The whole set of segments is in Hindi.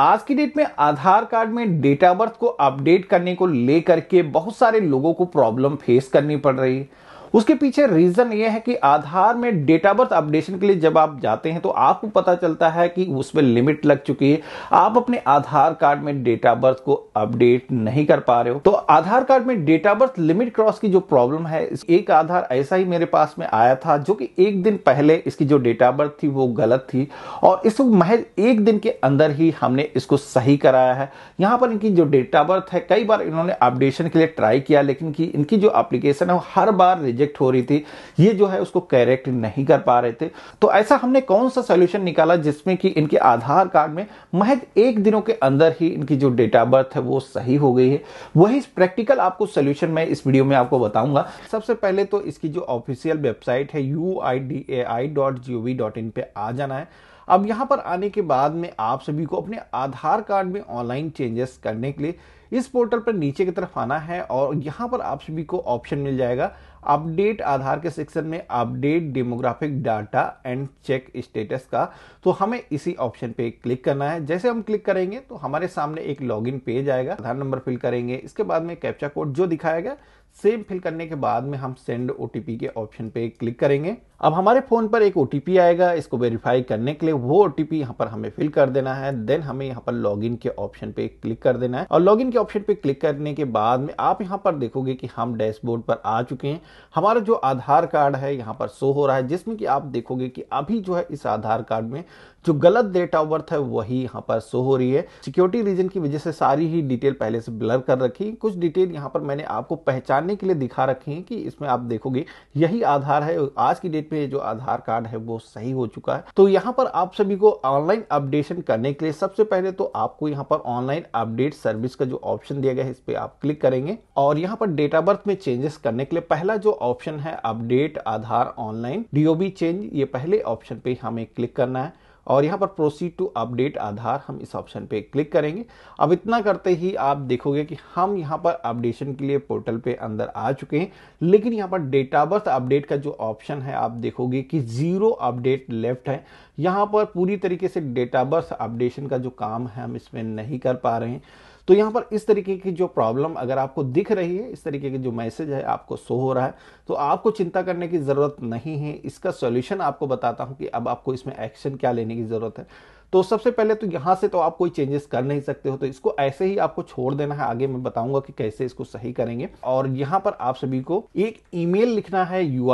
आज की डेट में आधार कार्ड में डेट ऑफ बर्थ को अपडेट करने को लेकर के बहुत सारे लोगों को प्रॉब्लम फेस करनी पड़ रही है उसके पीछे रीजन ये है कि आधार में डेट ऑफ बर्थ अपडेशन के लिए जब आप जाते हैं तो आपको पता चलता है कि उसमें लिमिट लग चुकी है आप अपने आधार कार्ड में डेट ऑफ बर्थ को अपडेट नहीं कर पा रहे हो तो आधार कार्ड में date of birth limit cross की जो प्रॉब्लम है एक आधार ऐसा ही मेरे पास में आया था जो कि एक दिन पहले इसकी जो डेट ऑफ बर्थ थी वो गलत थी और इस महज एक दिन के अंदर ही हमने इसको सही कराया है यहां पर इनकी जो डेट ऑफ बर्थ है कई बार इन्होंने अपडेशन के लिए ट्राई किया लेकिन कि इनकी जो एप्लीकेशन है वो हर बार रिजेक्ट रिजेक्ट हो रही थी ये जो है उसको करेक्ट नहीं कर पा रहे थे तो ऐसा हमने कौन सा सोल्यूशन निकाला जिसमें कि इनके आधार कार्ड में महज एक दिनों के अंदर ही इनकी जो डेट ऑफ बर्थ है वो सही हो गई है वही प्रैक्टिकल आपको सोल्यूशन मैं इस वीडियो में आपको बताऊंगा सबसे पहले तो इसकी जो ऑफिशियल वेबसाइट है U I D A I dot G O V dot in पर आ जाना है अब यहाँ पर आने के बाद में आप सभी को अपने आधार कार्ड में ऑनलाइन चेंजेस करने के लिए इस पोर्टल पर नीचे की तरफ आना है और यहाँ पर आप सभी को ऑप्शन मिल जाएगा अपडेट आधार के सेक्शन में update demographic data and check status का तो हमें इसी ऑप्शन पे क्लिक करना है जैसे हम क्लिक करेंगे तो हमारे सामने एक लॉगिन पेज आएगा आधार नंबर फिल करेंगे इसके बाद में कैप्चा कोड जो दिखाया गया सेम फिल करने के बाद में हम सेंड ओटीपी के ऑप्शन पे क्लिक करेंगे अब हमारे फोन पर एक ओटीपी आएगा इसको वेरीफाई करने के लिए वो ओटीपी यहाँ पर हमें फिल कर देना है देन हमें यहाँ पर लॉगिन के ऑप्शन पे क्लिक कर देना है और लॉगिन के ऑप्शन पे क्लिक करने के बाद में आप यहाँ पर देखोगे कि हम डैशबोर्ड पर आ चुके हैं हमारा जो आधार कार्ड है यहाँ पर शो हो रहा है जिसमें कि आप देखोगे कि अभी जो है इस आधार कार्ड में जो गलत डेट ऑफ बर्थ है वही यहाँ पर शो हो रही है सिक्योरिटी रीजन की वजह से सारी ही डिटेल पहले से ब्लर कर रखी कुछ डिटेल यहाँ पर मैंने आपको पहचानने के लिए दिखा रखी है कि इसमें आप देखोगे यही आधार है आज की डेट में जो आधार कार्ड है वो सही हो चुका है तो यहाँ पर आप सभी को ऑनलाइन अपडेशन करने के लिए सबसे पहले तो आपको यहाँ पर ऑनलाइन अपडेट सर्विस का जो ऑप्शन दिया गया है इस पर आप क्लिक करेंगे और यहाँ पर डेट ऑफ बर्थ में चेंजेस करने के लिए पहला जो ऑप्शन है update Aadhaar online DOB change ये पहले ऑप्शन पे हमें क्लिक करना है और यहाँ पर प्रोसीड टू अपडेट आधार हम इस ऑप्शन पे क्लिक करेंगे अब इतना करते ही आप देखोगे कि हम यहाँ पर अपडेशन के लिए पोर्टल पे अंदर आ चुके हैं लेकिन यहाँ पर डेटा बर्थ अपडेट का जो ऑप्शन है आप देखोगे कि ज़ीरो अपडेट लेफ्ट है यहाँ पर पूरी तरीके से डेटा बर्थ अपडेशन का जो काम है हम इसमें नहीं कर पा रहे हैं तो यहाँ पर इस तरीके की जो प्रॉब्लम अगर आपको दिख रही है इस तरीके की जो मैसेज है आपको सो हो रहा है तो आपको चिंता करने की ज़रूरत नहीं है इसका सोल्यूशन आपको बताता हूं कि अब आपको इसमें एक्शन क्या लेने की ज़रूरत है तो सबसे पहले तो यहां से तो आप कोई चेंजेस कर नहीं सकते हो तो इसको ऐसे ही आपको छोड़ देना है आगे मैं बताऊंगा कि कैसे इसको सही करेंगे और यहाँ पर आप सभी को एक ईमेल लिखना है यू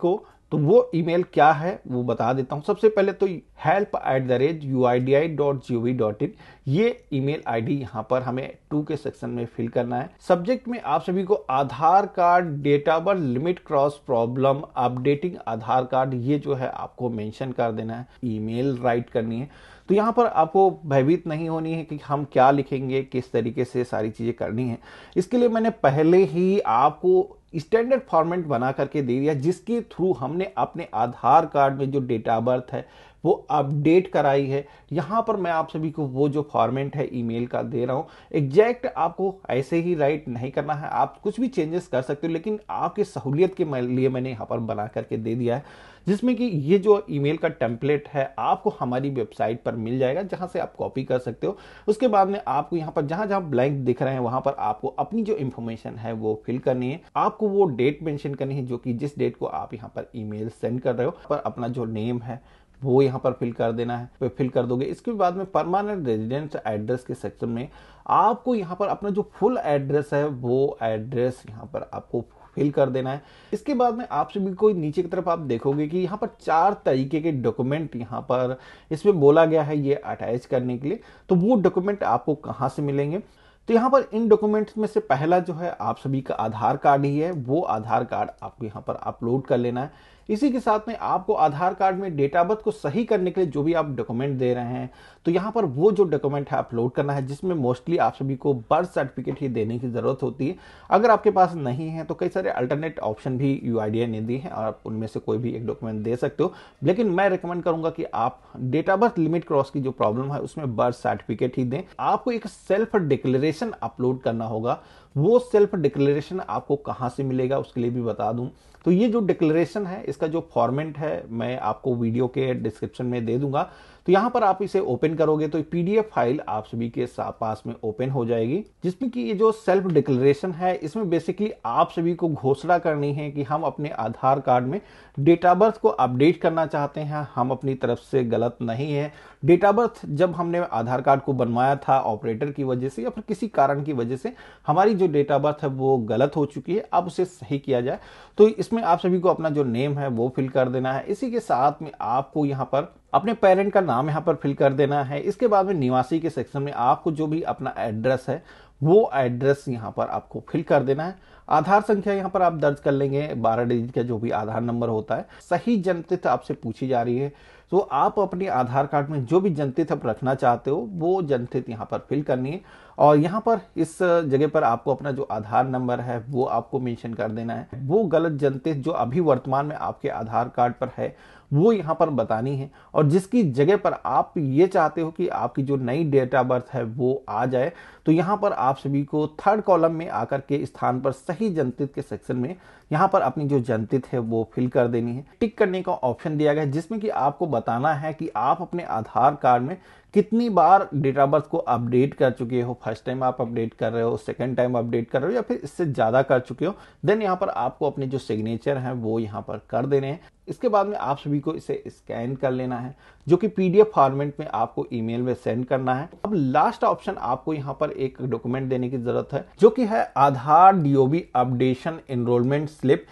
को तो वो ईमेल क्या है वो बता देता हूँ सबसे पहले तो help at the rate U I D A dot G O V dot dot in E mail I D यहाँ पर हमें टू के सेक्शन में फिल करना है सब्जेक्ट में आप सभी को Aadhaar card date of birth limit cross problem updating Aadhaar card ये जो है आपको मेंशन कर देना है ईमेल राइट करनी है तो यहाँ पर आपको भयभीत नहीं होनी है कि हम क्या लिखेंगे किस तरीके से सारी चीज़ें करनी है इसके लिए मैंने पहले ही आपको स्टैंडर्ड फॉर्मेट बना करके दे दिया जिसके थ्रू हमने अपने आधार कार्ड में जो डेट ऑफ बर्थ है वो अपडेट कराई है यहाँ पर मैं आप सभी को वो जो फॉर्मेट है ईमेल का दे रहा हूँ एग्जैक्ट आपको ऐसे ही राइट नहीं करना है आप कुछ भी चेंजेस कर सकते हो लेकिन आपके सहूलियत के लिए मैंने यहाँ पर बना करके दे दिया है जिसमें कि ये जो ईमेल का टेम्पलेट है आपको हमारी वेबसाइट पर मिल जाएगा जहाँ से आप कॉपी कर सकते हो उसके बाद में आपको यहाँ पर जहाँ जहाँ ब्लैंक दिख रहे हैं वहाँ पर आपको अपनी जो इन्फॉर्मेशन है वो फिल करनी है आपको वो डेट मेंशन करनी है जो कि जिस डेट को आप यहाँ पर ईमेल सेंड कर रहे हो पर अपना जो नेम है वो यहाँ पर फिल कर देना है फिल कर दोगे इसके बाद में परमानेंट रेजिडेंट एड्रेस के सेक्शन में आपको यहाँ पर अपना जो फुल एड्रेस है वो एड्रेस यहाँ पर आपको फिल कर देना है इसके बाद में आप सभी को नीचे की तरफ आप देखोगे कि यहाँ पर चार तरीके के डॉक्यूमेंट यहाँ पर इसमें बोला गया है ये अटैच करने के लिए तो वो डॉक्यूमेंट आपको कहाँ से मिलेंगे तो यहाँ पर इन डॉक्यूमेंट्स में से पहला जो है आप सभी का आधार कार्ड ही है वो आधार कार्ड आपको यहाँ पर अपलोड कर लेना है इसी के साथ में आपको आधार कार्ड में बर्थ को सही करने के लिए जो भी आप डॉक्यूमेंट दे रहे हैं तो यहाँ पर वो जो डॉक्यूमेंट है अपलोड करना है जिसमें मोस्टली आप सभी को बर्थ सर्टिफिकेट ही देने की ज़रूरत होती है अगर आपके पास नहीं है तो कई सारे अल्टरनेट ऑप्शन भी यू ने दी हैं और आप उनमें से कोई भी एक डॉक्यूमेंट दे सकते हो लेकिन मैं रिकमेंड करूंगा कि आप डेटा बर्थ लिमिट क्रॉस की जो प्रॉब्लम है उसमें बर्थ सर्टिफिकेट ही दें आपको एक सेल्फ डिक्लेरेशन अपलोड करना होगा वो सेल्फ डिक्लेरेशन आपको कहाँ से मिलेगा उसके लिए भी बता दूं तो ये जो डिक्लेरेशन है इस इसका जो फॉर्मेट है मैं आपको वीडियो के डिस्क्रिप्शन में दे दूंगा तो यहां पर आप इसे ओपन करोगे तो पीडीएफ फाइल आप सभी के पास में ओपन हो जाएगी जिसमें कि ये जो सेल्फ डिक्लेरेशन है इसमें बेसिकली आप सभी को घोषणा करनी है कि हम अपने आधार कार्ड में डेट ऑफ बर्थ को अपडेट करना चाहते हैं हम अपनी तरफ से गलत नहीं है डेट ऑफ बर्थ जब हमने आधार कार्ड को बनवाया था ऑपरेटर की वजह से या फिर किसी कारण की वजह से हमारी जो डेट ऑफ बर्थ है वो गलत हो चुकी है अब उसे सही किया जाए तो इसमें आप सभी को अपना जो नेम है वो फिल कर देना है इसी के साथ में आपको यहाँ पर अपने पेरेंट का नाम यहाँ पर फिल कर देना है इसके बाद में निवासी के सेक्शन में आपको जो भी अपना एड्रेस है वो एड्रेस यहाँ पर आपको फिल कर देना है आधार संख्या यहाँ पर आप दर्ज कर लेंगे बारह डिजिट का जो भी आधार नंबर होता है सही जनतित आपसे पूछी जा रही है तो आप अपने आधार कार्ड में जो भी जनतित आप रखना चाहते हो वो जनतित यहाँ पर फिल करनी है और यहाँ पर इस जगह पर आपको अपना जो आधार नंबर है वो आपको मेंशन कर देना है वो गलत जनतित जो अभी वर्तमान में आपके आधार कार्ड पर है वो यहाँ पर बतानी है और जिसकी जगह पर आप ये चाहते हो कि आपकी जो नई डेट ऑफ बर्थ है वो आ जाए तो यहाँ पर आप आप सभी को थर्ड कॉलम में आकर के स्थान पर सही जनतित के सेक्शन में यहाँ पर अपनी जो जनतित है वो फिल कर देनी है टिक करने का ऑप्शन दिया गया है जिसमें कि आपको बताना है कि आप अपने आधार कार्ड में कितनी बार डेट ऑफ बर्थ को अपडेट कर चुके हो फर्स्ट टाइम आप अपडेट कर रहे हो सेकेंड टाइम अपडेट कर रहे हो या फिर इससे ज़्यादा कर चुके हो देन यहाँ पर आपको अपने जो सिग्नेचर हैं वो यहाँ पर कर देने हैं इसके बाद में आप सभी को इसे स्कैन कर लेना है जो कि पीडीएफ फॉर्मेट में आपको ईमेल में सेंड करना है अब लास्ट ऑप्शन आपको यहाँ पर एक डॉक्यूमेंट देने की जरूरत है जो कि है Aadhaar DOB updation enrolment slip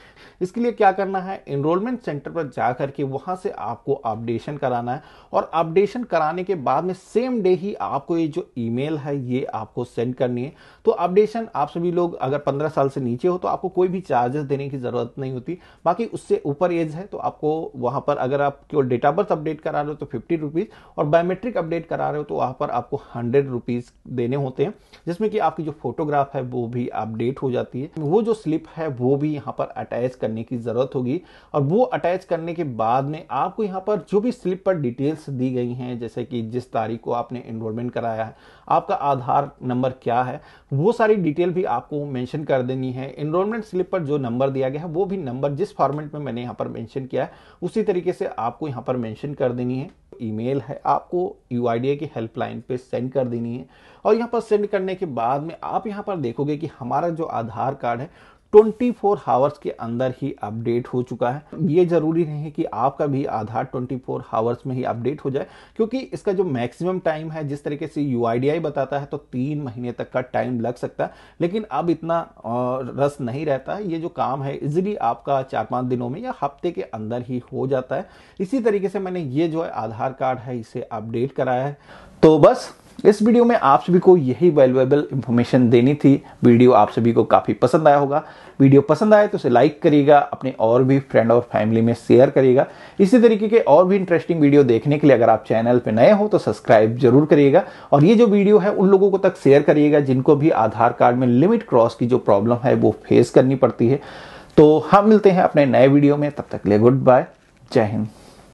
इसके लिए क्या करना है एनरोलमेंट सेंटर पर जाकर के वहां से आपको अपडेशन कराना है और अपडेशन कराने के बाद आपने सेम डे ही आपको ये जो ईमेल है ये आपको सेंड करनी है तो अपडेशन आप सभी लोग अगर 15 साल से नीचे हो तो आपको कोई भी चार्जेस देने की ज़रूरत नहीं होती बाकी उससे ऊपर एज है तो आपको वहां पर अगर आप केवल डेट ऑफ बर्थ अपडेट करा रहे हो तो फिफ्टी रुपीज़ और बायोमेट्रिक अपडेट करा रहे हो तो वहां पर आपको हंड्रेड रुपीज़ देने होते हैं जिसमें कि आपकी जो फोटोग्राफ है वो भी अपडेट हो जाती है वो जो स्लिप है वो भी यहाँ पर अटैच करने की ज़रूरत होगी और वो अटैच करने के बाद में आपको यहाँ पर जो भी स्लिप पर डिटेल्स दी गई हैं जैसे कि जिस तारीख को आपने इनरोलमेंट कराया है आपका आधार नंबर क्या है वो सारी डिटेल भी आपको मेंशन कर देनी है इनरोलमेंट स्लिप पर जो नंबर दिया गया है वो भी नंबर जिस फॉर्मेट में मैंने यहाँ पर मेंशन किया है उसी तरीके से आपको यहाँ पर मेंशन कर देनी है ईमेल है आपको यू की हेल्पलाइन पे सेंड कर देनी है और यहाँ पर सेंड करने के बाद में आप यहाँ पर देखोगे कि हमारा जो आधार कार्ड है ट्वेंटी फोर हावर्स के अंदर ही अपडेट हो चुका है ये जरूरी नहीं है कि आपका भी आधार ट्वेंटी फोर हावर्स में ही अपडेट हो जाए क्योंकि इसका जो मैक्सिमम टाइम है जिस तरीके से यू बताता है तो तीन महीने तक का टाइम लग सकता है लेकिन अब इतना रस नहीं रहता है ये जो काम है इजिली आपका चार पाँच दिनों में या हफ्ते के अंदर ही हो जाता है इसी तरीके से मैंने ये जो है आधार कार्ड है इसे अपडेट कराया है तो बस इस वीडियो में आप सभी को यही वैल्यूएबल इन्फॉर्मेशन देनी थी वीडियो आप सभी को काफ़ी पसंद आया होगा वीडियो पसंद आए तो उसे लाइक करिएगा अपने और भी फ्रेंड और फैमिली में शेयर करिएगा इसी तरीके के और भी इंटरेस्टिंग वीडियो देखने के लिए अगर आप चैनल पर नए हो तो सब्सक्राइब जरूर करिएगा और ये जो वीडियो है उन लोगों को तक शेयर करिएगा जिनको भी आधार कार्ड में लिमिट क्रॉस की जो प्रॉब्लम है वो फेस करनी पड़ती है तो हम मिलते हैं अपने नए वीडियो में तब तक लिए गुड बाय जय हिंद